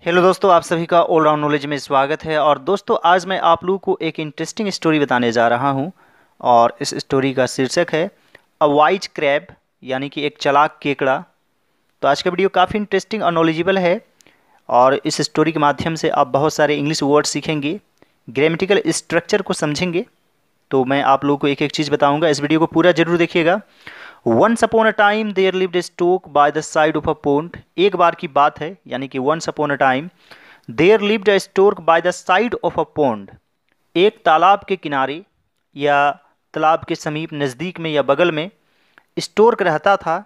Hello दोस्तों आप सभी का ऑलराउंड नॉलेज में स्वागत है और दोस्तों आज मैं आप लोगों को एक इंटरेस्टिंग स्टोरी बताने जा रहा हूं और इस स्टोरी का शीर्षक है अ वाइज क्रैब यानी कि एक चलाक केकड़ा तो आज का वीडियो काफ़ी इंटरेस्टिंग और नॉलेजेबल है और इस स्टोरी के माध्यम से आप बहुत सारे इंग्लिश वर्ड सीखेंगे ग्रामेटिकल स्ट्रक्चर को समझेंगे तो मैं आप लोगों को एक एक चीज़ बताऊंगा इस वीडियो को पूरा जरूर देखिएगा once upon a time there lived a stork by the side of a pond एक बार की बात है यानी कि once upon a time there lived a stork by the side of a pond एक तालाब के किनारे या तालाब के समीप नज़दीक में या बगल में स्टोर्क रहता था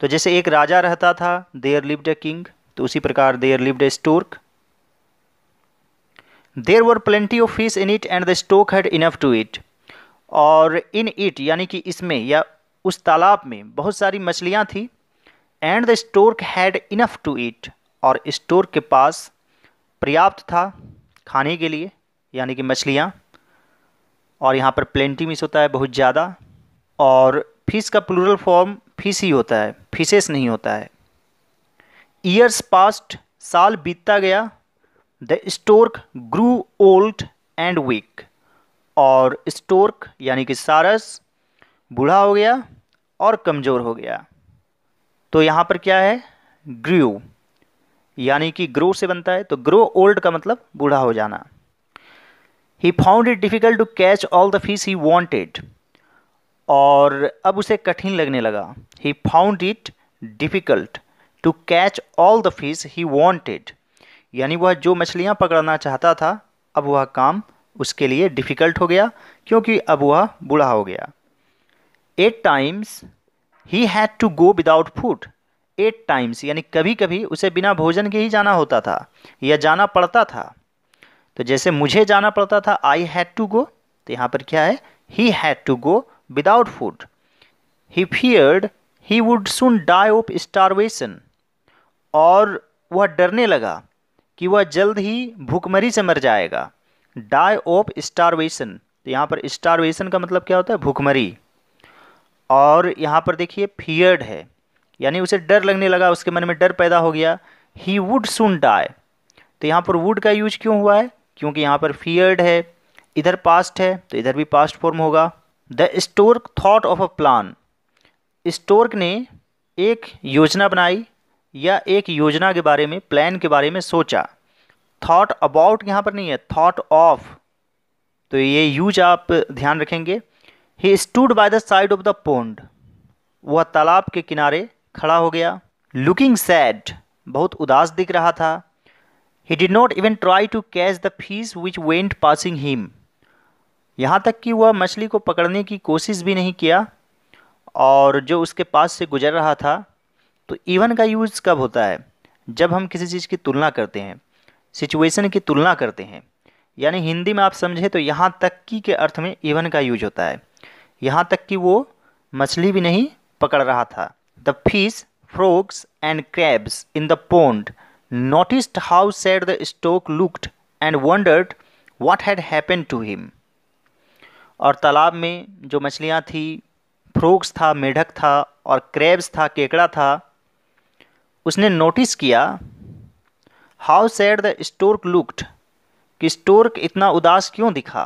तो जैसे एक राजा रहता था देयर लिव्ड अ किंग तो उसी प्रकार there lived a stork there were plenty of fish in it and the stork had enough to eat और इन इट यानी कि इसमें या उस तालाब में बहुत सारी मछलियाँ थी and the stork had enough to eat और स्टोर के पास पर्याप्त था खाने के लिए यानी कि मछलियाँ और यहाँ पर प्लेंटी मिस होता है बहुत ज़्यादा और फिश का प्लूरल फॉर्म फिश ही होता है फिशेस नहीं होता है ईयर्स पास्ट साल बीतता गया the stork grew old and weak और स्टोर्क यानी कि सारस बूढ़ा हो गया और कमज़ोर हो गया तो यहाँ पर क्या है ग्रू यानी कि ग्रो से बनता है तो ग्रो ओल्ड का मतलब बूढ़ा हो जाना he found it difficult to catch all the fish he wanted और अब उसे कठिन लगने लगा he found it difficult to catch all the fish he wanted यानी वह जो मछलियाँ पकड़ना चाहता था अब वह काम उसके लिए डिफ़िकल्ट हो गया क्योंकि अब वह बूढ़ा हो गया at times he had to go without food at times यानी कभी कभी उसे बिना भोजन के ही जाना होता था या जाना पड़ता था तो जैसे मुझे जाना पड़ता था आई हैड टू गो तो यहाँ पर क्या है he had to go without food he feared he would soon die of starvation और वह डरने लगा कि वह जल्द ही भूखमरी से मर जाएगा डाई ऑफ स्टारवेशन तो यहाँ पर स्टारवेशन का मतलब क्या होता है भूखमरी और यहाँ पर देखिए फियर्ड है यानी उसे डर लगने लगा उसके मन में डर पैदा हो गया ही वुड सुन डाई तो यहाँ पर वुड का यूज क्यों हुआ है क्योंकि यहाँ पर फियर्ड है इधर पास्ट है तो इधर भी पास्ट फॉर्म होगा the stork thought of a plan stork ने एक योजना बनाई या एक योजना के बारे में प्लान के बारे में सोचा थाट अबाउट यहाँ पर नहीं है थाट ऑफ तो ये यूज आप ध्यान रखेंगे he stood by the side of the pond वह तालाब के किनारे खड़ा हो गया लुकिंग सैड बहुत उदास दिख रहा था he did not even try to catch the fish which went passing him यहाँ तक कि वह मछली को पकड़ने की कोशिश भी नहीं किया और जो उसके पास से गुजर रहा था तो इवन का यूज़ कब होता है जब हम किसी चीज़ की तुलना करते हैं सिचुएशन की तुलना करते हैं यानी हिंदी में आप समझें तो यहाँ तक की के अर्थ में इवन का यूज होता है यहाँ तक कि वो मछली भी नहीं पकड़ रहा था the fish frogs and crabs in the pond noticed how sad the stork looked and wondered what had happen to him और तालाब में जो मछलियाँ थी फ्रोक्स था मेढक था और क्रैब्स था केकड़ा था उसने नोटिस किया how sad the stork looked कि स्टोर्क इतना उदास क्यों दिखा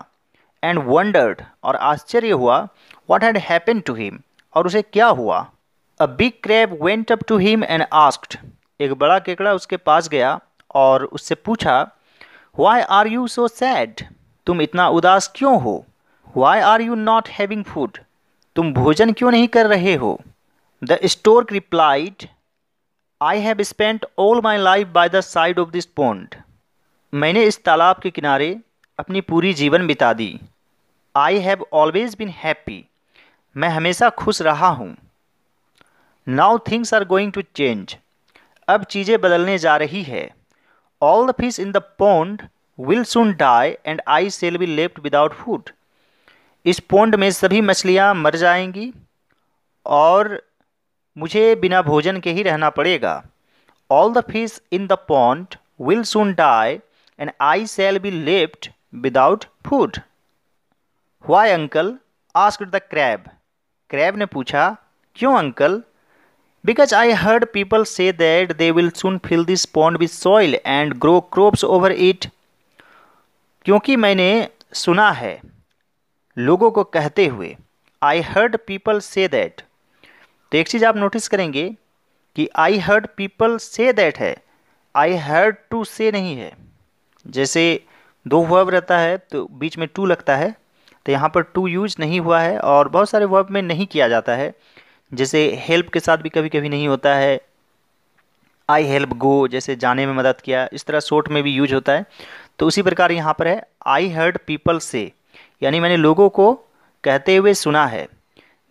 एंड वंडर्ड और आश्चर्य हुआ what had happen to him और उसे क्या हुआ a big crab went up to him and asked एक बड़ा केकड़ा उसके पास गया और उससे पूछा why are you so sad तुम इतना उदास क्यों हो why are you not having food तुम भोजन क्यों नहीं कर रहे हो the stork replied I have spent all my life by the side of this pond मैंने इस तालाब के किनारे अपनी पूरी जीवन बिता दी I have always been happy मैं हमेशा खुश रहा हूँ now things are going to change अब चीज़ें बदलने जा रही है all the fish in the pond will soon die and I shall be left without food इस पोंड में सभी मछलियाँ मर जाएंगी और मुझे बिना भोजन के ही रहना पड़ेगा all the fish in the pond will soon die and I shall be left without food why uncle ask the crab crab ने पूछा क्यों uncle because I heard people say that they will soon fill this pond with soil and grow crops over it क्योंकि मैंने सुना है लोगों को कहते हुए I heard people say that तो एक चीज़ आप नोटिस करेंगे कि आई हर्ड पीपल से दैट है आई हर्ड टू से नहीं है जैसे दो वर्ब रहता है तो बीच में टू लगता है तो यहाँ पर टू यूज नहीं हुआ है और बहुत सारे वर्ब में नहीं किया जाता है जैसे हेल्प के साथ भी कभी कभी नहीं होता है आई हेल्प गो जैसे जाने में मदद किया इस तरह शॉर्ट में भी यूज होता है तो उसी प्रकार यहाँ पर है आई हर्ड पीपल से यानी मैंने लोगों को कहते हुए सुना है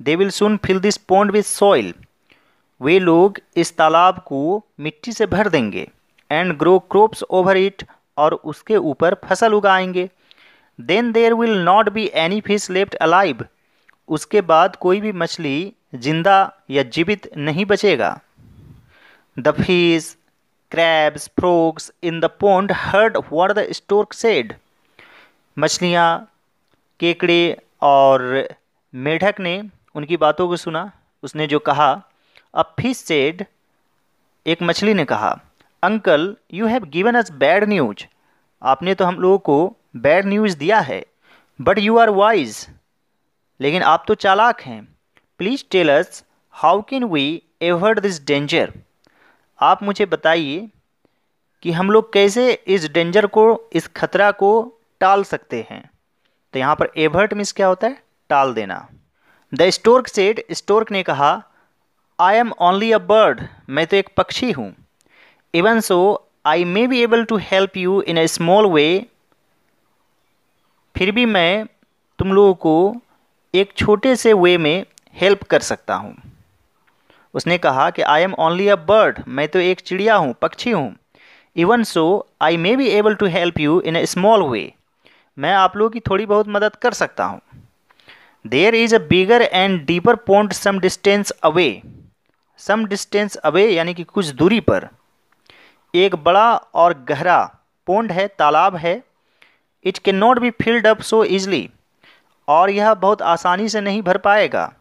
they will soon fill this pond with soil वे लोग इस तालाब को मिट्टी से भर देंगे and grow crops over it और उसके ऊपर फसल उगाएंगे then there will not be any fish left alive उसके बाद कोई भी मछली जिंदा या जीवित नहीं बचेगा the fish crabs frogs in the pond heard were the stork said मछलियाँ केकड़े और मेढक ने उनकी बातों को सुना उसने जो कहा अ फिश सेड एक मछली ने कहा uncle you have given us bad news आपने तो हम लोगों को बैड न्यूज़ दिया है बट यू आर वाइज लेकिन आप तो चालाक हैं please tell us how can we avoid this danger आप मुझे बताइए कि हम लोग कैसे इस डेंजर को इस खतरा को टाल सकते हैं तो यहाँ पर एवर्ट मिस क्या होता है टाल देना द स्टोर्क सेड स्टोर्क ने कहा I am only a bird मैं तो एक पक्षी हूँ even so I may be able to help you in a small way फिर भी मैं तुम लोगों को एक छोटे से वे में हेल्प कर सकता हूँ उसने कहा कि I am only a bird मैं तो एक चिड़िया हूँ पक्षी हूँ even so I may be able to help you in a small way मैं आप लोगों की थोड़ी बहुत मदद कर सकता हूँ there is a bigger and deeper pond some distance away some distance away यानी कि कुछ दूरी पर एक बड़ा और गहरा पोंड है तालाब है it can not be filled up so easily और यह बहुत आसानी से नहीं भर पाएगा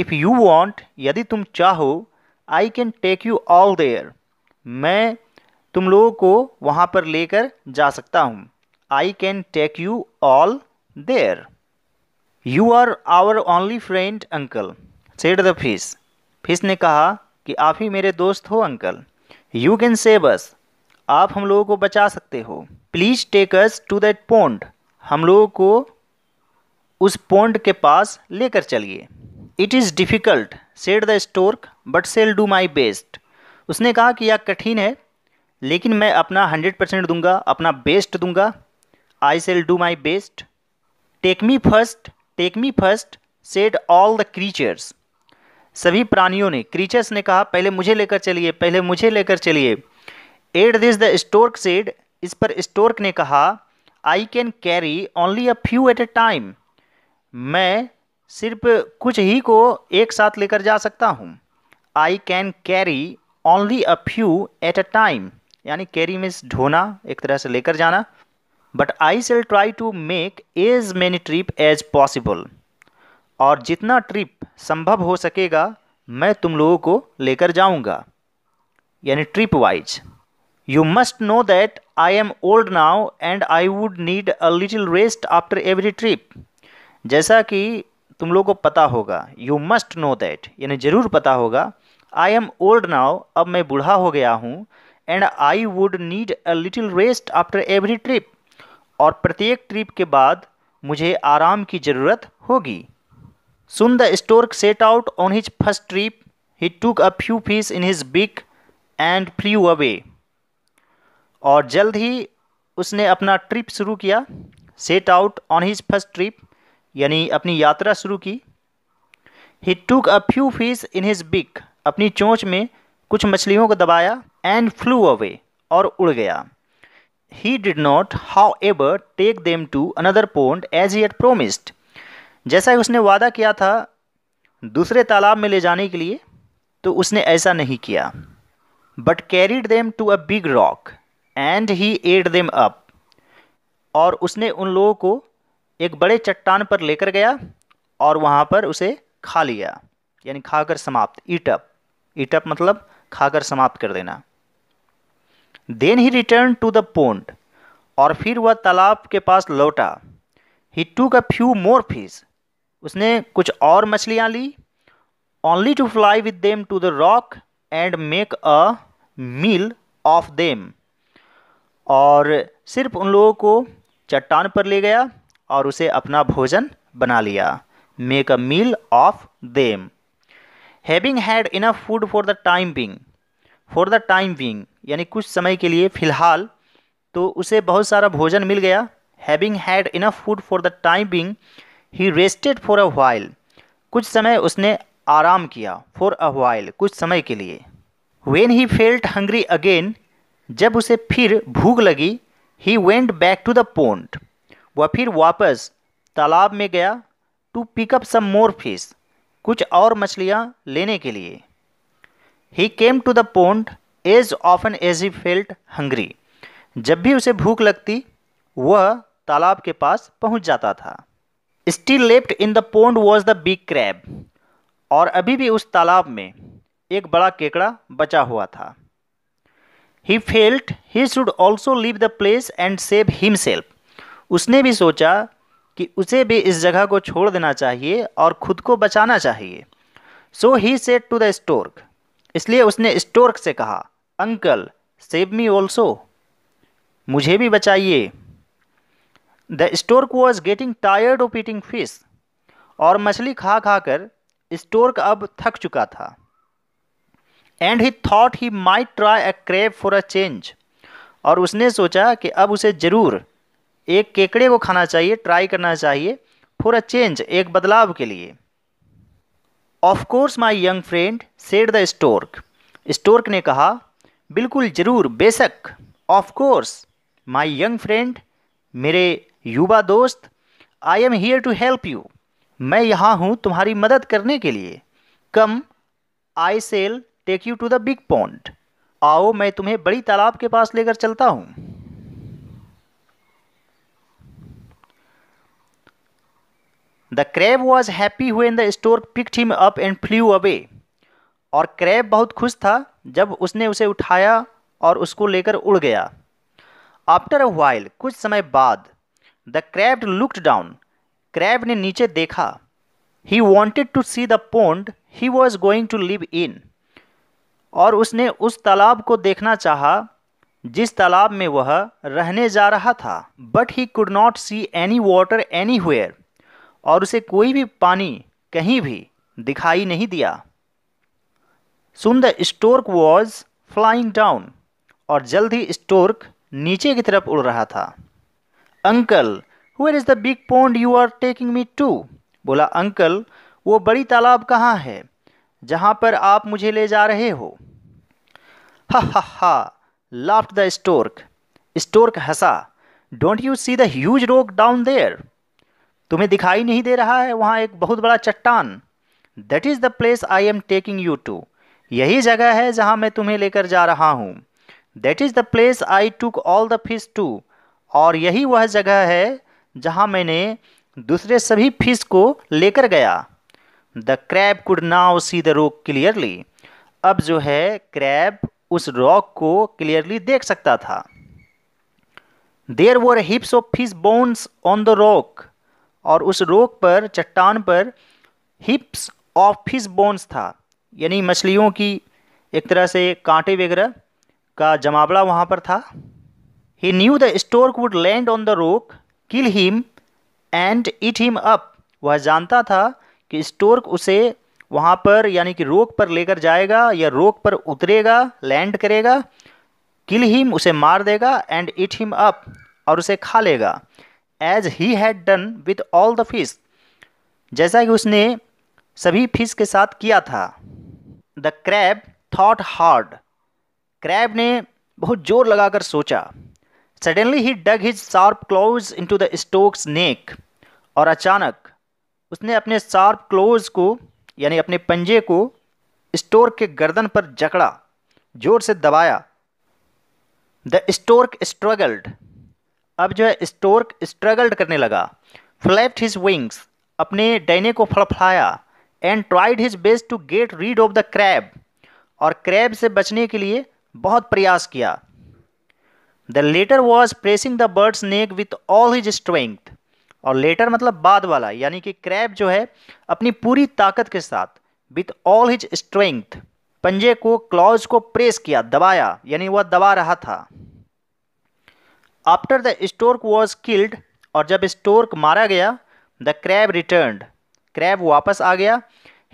इफ़ यू वॉन्ट यदि तुम चाहो I can take you all there मैं तुम लोगों को वहाँ पर लेकर जा सकता हूँ I can take you all there you are our only friend uncle said the fish fish ने कहा कि आप ही मेरे दोस्त हो uncle you can save us आप हम लोगों को बचा सकते हो please take us to that pond हम लोगों को उस पोंड के पास लेकर चलिए it is difficult said the stork but shall do my best उसने कहा कि यह कठिन है लेकिन मैं अपना हंड्रेड परसेंट दूंगा अपना बेस्ट दूंगा I shall do my best take me first take me first said all the creatures सभी प्राणियों ने क्रीचर्स ने कहा पहले मुझे लेकर चलिए पहले मुझे लेकर चलिए at this the stork said इस पर स्टोर्क ने कहा I can carry only a few at a time मैं सिर्फ कुछ ही को एक साथ लेकर जा सकता हूँ I can carry only a few at a time यानी कैरी मीन्स ढोना एक तरह से लेकर जाना but I shall try to make as many trip as possible और जितना ट्रिप संभव हो सकेगा मैं तुम लोगों को लेकर जाऊंगा यानी trip wise you must know that I am old now and I would need a little rest after every trip जैसा कि तुम लोग को पता होगा यू मस्ट नो दैट यानी ज़रूर पता होगा आई एम ओल्ड नाउ अब मैं बूढ़ा हो गया हूँ and I would need a little rest after every trip और प्रत्येक ट्रिप के बाद मुझे आराम की ज़रूरत होगी soon the stork set out on his first trip he took a few fish in his beak and flew away और जल्द ही उसने अपना ट्रिप शुरू किया set out on his first trip यानी अपनी यात्रा शुरू की he took a few fish in his beak अपनी चोंच में कुछ मछलियों को दबाया एंड फ्लू अवे और उड़ गया He did not, however, take them to another pond as he had promised. जैसा उसने वादा किया था दूसरे तालाब में ले जाने के लिए तो उसने ऐसा नहीं किया but carried them to a big rock and he ate them up और उसने उन लोगों को एक बड़े चट्टान पर लेकर गया और वहाँ पर उसे खा लिया यानी खाकर समाप्त ईटअप ईटअप मतलब खाकर समाप्त कर देना then he return to the pond और फिर वह तालाब के पास लौटा he took a few more fish उसने कुछ और मछलियाँ ली only to fly with them to the rock and make a meal of them और सिर्फ उन लोगों को चट्टान पर ले गया और उसे अपना भोजन बना लिया make a meal of them having had enough food for the time being for the time being यानी कुछ समय के लिए फ़िलहाल तो उसे बहुत सारा भोजन मिल गया having had enough food for the time being he rested for a while कुछ समय उसने आराम किया फॉर अ वाइल कुछ समय के लिए when he felt hungry again जब उसे फिर भूख लगी he went back to the pond वह फिर वापस तालाब में गया to pick up some more fish कुछ और मछलियाँ लेने के लिए he came to the pond as often as he felt hungry जब भी उसे भूख लगती वह तालाब के पास पहुंच जाता था still left in the pond was the big crab और अभी भी उस तालाब में एक बड़ा केकड़ा बचा हुआ था he felt he should also leave the place and save himself उसने भी सोचा कि उसे भी इस जगह को छोड़ देना चाहिए और खुद को बचाना चाहिए so he said to the stork इसलिए उसने स्टोर्क से कहा अंकल सेव मी ऑल्सो मुझे भी बचाइए the stork was getting tired of eating fish और मछली खा खा कर स्टोर्क अब थक चुका था and he thought he might try a crab for a change और उसने सोचा कि अब उसे ज़रूर एक केकड़े को खाना चाहिए ट्राई करना चाहिए फॉर अ चेंज एक बदलाव के लिए of course my young friend said the stork stork ने कहा बिल्कुल ज़रूर बेशक of course my young friend मेरे युवा दोस्त I am here to help you मैं यहाँ हूँ तुम्हारी मदद करने के लिए come I shall take you to the big pond आओ मैं तुम्हें बड़ी तालाब के पास लेकर चलता हूँ द क्रैब वॉज हैप्पी हुए in the stork picked him up and flew away और क्रैब बहुत खुश था जब उसने उसे उठाया और उसको लेकर उड़ गया आफ्टर अ वाइल कुछ समय बाद the crab looked down crab ने नीचे देखा he wanted to see the pond he was going to live in और उसने उस तालाब को देखना चाहा जिस तालाब में वह रहने जा रहा था but he could not see any water anywhere और उसे कोई भी पानी कहीं भी दिखाई नहीं दिया soon the stork was flying down और जल्द ही स्टोर्क नीचे की तरफ उड़ रहा था uncle where is the big pond you are taking me to बोला अंकल वो बड़ी तालाब कहाँ है जहाँ पर आप मुझे ले जा रहे हो ha ha ha laughed the stork stork हंसा don't you see the huge rock down there तुम्हें दिखाई नहीं दे रहा है वहाँ एक बहुत बड़ा चट्टान that is the place I am taking you to यही जगह है जहाँ मैं तुम्हें लेकर जा रहा हूँ that is the place I took all the fish to और यही वह जगह है जहाँ मैंने दूसरे सभी फिश को लेकर गया the crab could now see the rock clearly अब जो है क्रैब उस रॉक को क्लियरली देख सकता था there were heaps of fish bones on the rock और उस रोक पर चट्टान पर हिप्स ऑफ फिश बोन्स था यानी मछलियों की एक तरह से कांटे वगैरह का जमावड़ा वहाँ पर था he knew the stork would land on the rock kill him and eat him up वह जानता था कि स्टोर्क उसे वहाँ पर यानी कि रोक पर लेकर जाएगा या रोक पर उतरेगा लैंड करेगा किल हिम उसे मार देगा एंड इट हिम अप और उसे खा लेगा as he had done with all the fish जैसा कि उसने सभी फिश के साथ किया था the crab thought hard crab ने बहुत जोर लगाकर सोचा suddenly he dug his sharp claws into the stork's neck और अचानक उसने अपने शार्प क्लोज को यानी अपने पंजे को स्टोर के गर्दन पर जकड़ा जोर से दबाया द स्टोर्क स्ट्रगल्ड अब जो है स्टोर्क स्ट्रगल्ड करने लगा फ्लैप्ड हिज विंग्स अपने डैने को फड़फड़ाया and tried his best to get rid of the crab और क्रैब से बचने के लिए बहुत प्रयास किया the latter was pressing the bird's neck with all his strength और लेटर मतलब बाद वाला यानी कि क्रैब जो है अपनी पूरी ताकत के साथ विथ ऑल हिज स्ट्रेंथ पंजे को क्लॉज को प्रेस किया दबाया यानी वह दबा रहा था after the stork was killed और जब स्टोर्क मारा गया द क्रैब रिटर्न क्रैब वापस आ गया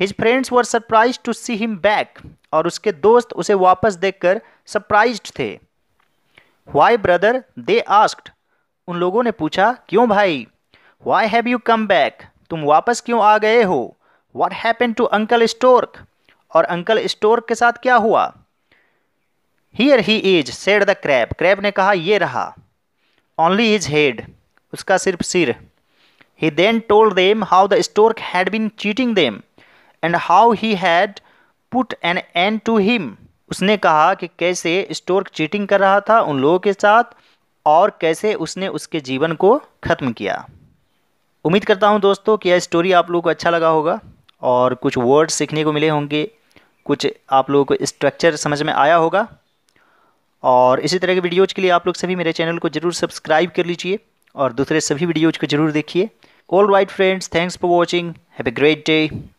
his friends were surprise to see him back और उसके दोस्त उसे वापस देखकर सरप्राइज थे वाई ब्रदर दे आस्क्ड उन लोगों ने पूछा क्यों भाई why have you come back तुम वापस क्यों आ गए हो what happen to uncle stork और अंकल स्टोर्क के साथ क्या हुआ here he is said the crab crab ने कहा ये रहा ओनली इज हेड उसका सिर्फ सिर ही then told them how the stork had been cheating them and how he had put an end to him उसने कहा कि कैसे स्टोर्क चीटिंग कर रहा था उन लोगों के साथ और कैसे उसने उसके जीवन को ख़त्म किया उम्मीद करता हूँ दोस्तों कि यह स्टोरी आप लोगों को अच्छा लगा होगा और कुछ वर्ड सीखने को मिले होंगे कुछ आप लोगों को स्ट्रक्चर समझ में आया होगा और इसी तरह के वीडियोज़ के लिए आप लोग सभी मेरे चैनल को जरूर सब्सक्राइब कर लीजिए और दूसरे सभी वीडियोज़ को जरूर देखिए all right friends thanks for watching have a great day